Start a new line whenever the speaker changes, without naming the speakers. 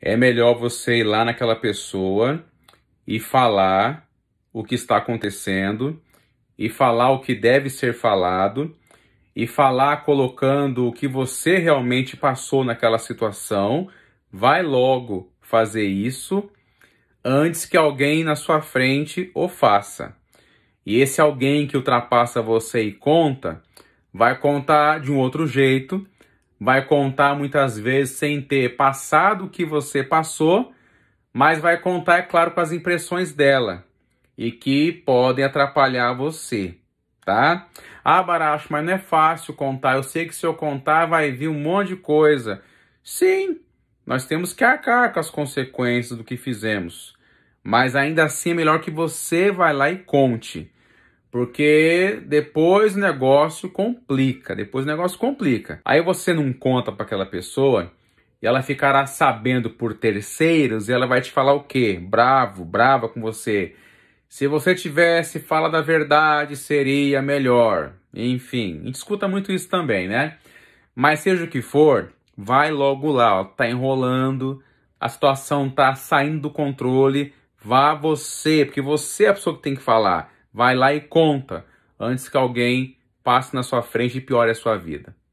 é melhor você ir lá naquela pessoa e falar o que está acontecendo e falar o que deve ser falado e falar colocando o que você realmente passou naquela situação. Vai logo fazer isso antes que alguém na sua frente o faça. E esse alguém que ultrapassa você e conta, vai contar de um outro jeito vai contar muitas vezes sem ter passado o que você passou, mas vai contar, é claro, com as impressões dela e que podem atrapalhar você, tá? Ah, Baracho, mas não é fácil contar. Eu sei que se eu contar vai vir um monte de coisa. Sim, nós temos que arcar com as consequências do que fizemos. Mas ainda assim é melhor que você vá lá e conte. Porque depois o negócio complica, depois o negócio complica. Aí você não conta para aquela pessoa e ela ficará sabendo por terceiros e ela vai te falar o quê? Bravo, brava com você. Se você tivesse fala da verdade, seria melhor. Enfim, a gente escuta muito isso também, né? Mas seja o que for, vai logo lá, ó, tá enrolando, a situação tá saindo do controle, vá você, porque você é a pessoa que tem que falar vai lá e conta antes que alguém passe na sua frente e piore a sua vida.